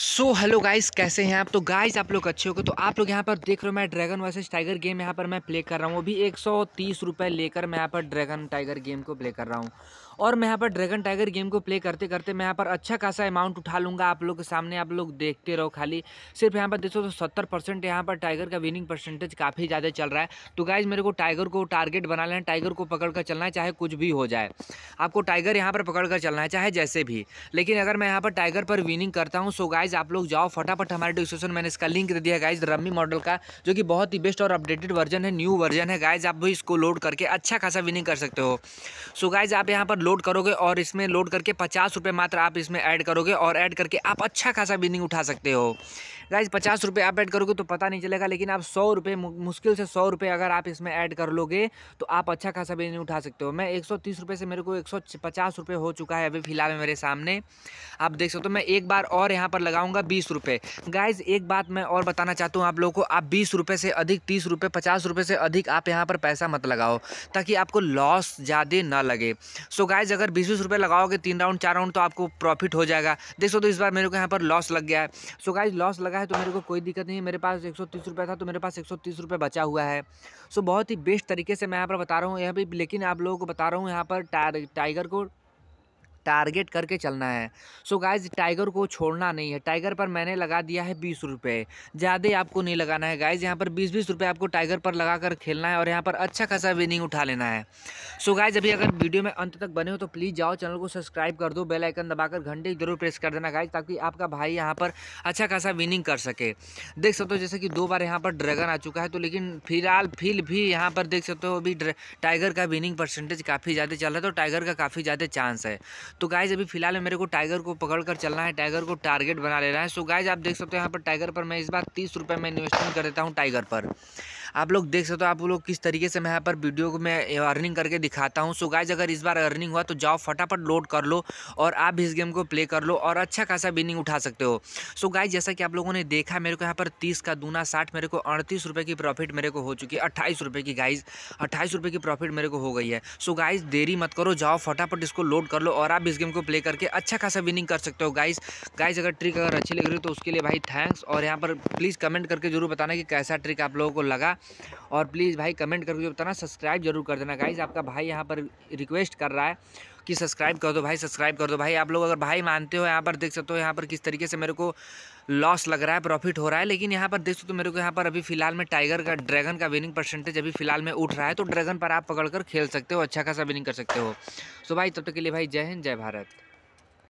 so hello guys कैसे हैं आप तो गाइस आप लोग अच्छे हो गए तो आप लोग यहाँ पर देख रहे हो मैं ड्रैगन वर्सेस टाइगर गेम यहाँ पर मैं प्ले कर रहा हूँ वो भी एक सौ लेकर मैं यहाँ पर ड्रैगन टाइगर गेम को प्ले कर रहा हूँ और मैं यहाँ पर ड्रैगन टाइगर गेम को प्ले करते करते मैं यहाँ पर अच्छा खासा अमाउंट उठा लूँगा आप लोग के सामने आप लोग देखते रहो खाली सिर्फ यहाँ पर देखो तो सत्तर परसेंट यहाँ पर टाइगर का विनिंग परसेंटेज काफ़ी ज़्यादा चल रहा है तो गाइज मेरे को टाइगर को टारगेट बना लेना टाइगर को पकड़ कर चलना है चाहे कुछ भी हो जाए आपको टाइगर यहाँ पर पकड़ कर चलना है चाहे जैसे भी लेकिन अगर मैं यहाँ पर टाइगर पर विनिंग करता हूँ सो गाय गाइज आप लोग जाओ फटाफट हमारे डिस्क्रिप्शन मैंने इसका लिंक दे दिया गाइज रम्मी मॉडल का जो कि बहुत ही बेस्ट और अपडेटेड वर्जन है न्यू वर्जन है गाइज आप भी इसको लोड करके अच्छा खासा विनिंग कर सकते हो सो so गाइज आप यहाँ पर लोड करोगे और इसमें लोड करके पचास मात्र आप इसमें ऐड करोगे और ऐड करके आप अच्छा खासा विनिंग उठा सकते हो गाइज पचास रुपये आप ऐड करोगे तो पता नहीं चलेगा लेकिन आप सौ रुपये मुश्किल से सौ रुपये अगर आप इसमें ऐड कर लोगे तो आप अच्छा खासा भी नहीं उठा सकते हो मैं एक सौ तीस रुपये से मेरे को एक सौ पचास रुपये हो चुका है अभी फिलहाल में मेरे सामने आप देख सकते हो मैं एक बार और यहाँ पर लगाऊंगा बीस रुपये गाइज एक बात मैं और बताना चाहता हूँ आप लोगों को आप बीस रुपये से अधिक तीस रुपये पचास रुपये से अधिक आप यहाँ पर पैसा मत लगाओ ताकि आपको लॉस ज़्यादा ना लगे सो गाइज अगर बीस बीस रुपये लगाओगे तीन राउंड चार राउंड तो आपको प्रॉफिट हो जाएगा देख सकते हो इस बार मेरे को यहाँ पर लॉस लग गया है सो गाइज लॉस लगा है तो मेरे को कोई दिक्कत नहीं है मेरे पास एक सौ था तो मेरे पास एक सौ बचा हुआ है सो बहुत ही बेस्ट तरीके से मैं यहाँ पर बता रहा हूँ यहाँ पर लेकिन आप लोगों को बता रहा हूँ यहाँ पर टाइगर को टारगेट करके चलना है सो गाइज टाइगर को छोड़ना नहीं है टाइगर पर मैंने लगा दिया है बीस रुपये ज़्यादा आपको नहीं लगाना है गाइज यहाँ पर बीस बीस रुपये आपको टाइगर पर लगा कर खेलना है और यहाँ पर अच्छा खासा विनिंग उठा लेना है सो गाइज अभी अगर वीडियो में अंत तक बने हो तो प्लीज़ जाओ चैनल को सब्सक्राइब कर दो बेलाइकन दबाकर घंटे जरूर प्रेस कर देना गाइज ताकि आपका भाई यहाँ पर अच्छा खासा विनिंग कर सके देख सकते हो जैसे कि दो बार यहाँ पर ड्रैगन आ चुका है तो लेकिन फिलहाल फिल भी यहाँ पर देख सकते हो अभी टाइगर का विनिंग परसेंटेज काफ़ी ज़्यादा चल रहा है तो टाइगर का काफ़ी ज़्यादा चांस है तो गाइज अभी फिलहाल मेरे को टाइगर को पकड़ कर चलना है टाइगर को टारगेट बना लेना है सो गाइज आप देख सकते हो यहाँ पर टाइगर पर मैं इस बार तीस रुपये में इन्वेस्टमेंट कर देता हूँ टाइगर पर आप लोग देख सकते हो आप लोग किस तरीके से मैं यहाँ पर वीडियो को मैं अर्निंग करके दिखाता हूँ सो गाइज अगर इस बार अर्निंग हुआ तो जाओ फटाफट लोड कर लो और आप भी इस गेम को प्ले कर लो और अच्छा खासा विनिंग उठा सकते हो सो गाइज जैसा कि आप लोगों ने देखा मेरे को यहाँ पर तीस का दूना साठ मेरे को अड़तीस रुपये की प्रॉफिट मेरे को हो चुकी है अट्ठाईस रुपये की गाइज अट्ठाईस रुपये की प्रॉफिट मेरे को हो गई है सो गाइज देरी मत करो जाओ फटाफट इसको लोड कर लो और आप इस गेम को प्ले करके अच्छा खासा विनिंग कर सकते हो गाइज गाइज अगर ट्रिक अगर अच्छी लग रही हो तो उसके लिए भाई थैंक्स और यहाँ पर प्लीज़ कमेंट करके जरूर बताना कि कैसा ट्रिक आप लोगों को लगा और प्लीज़ भाई कमेंट करके बताना सब्सक्राइब जरूर कर देना गाइज आपका भाई यहाँ पर रिक्वेस्ट कर रहा है कि सब्सक्राइब कर दो भाई सब्सक्राइब कर दो भाई आप लोग अगर भाई मानते हो यहाँ पर देख सकते हो यहाँ पर किस तरीके से मेरे को लॉस लग रहा है प्रॉफिट हो रहा है लेकिन यहाँ पर देख सकते हो मेरे को यहाँ पर अभी फिलहाल में टाइगर का ड्रैगन का विनिंग परसेंटेज अभी फिलहाल में उठ रहा है तो ड्रैगन पर आप पकड़ कर खेल सकते हो अच्छा खासा विनिंग कर सकते हो सो भाई तब तक के लिए भाई जय हिंद जय भारत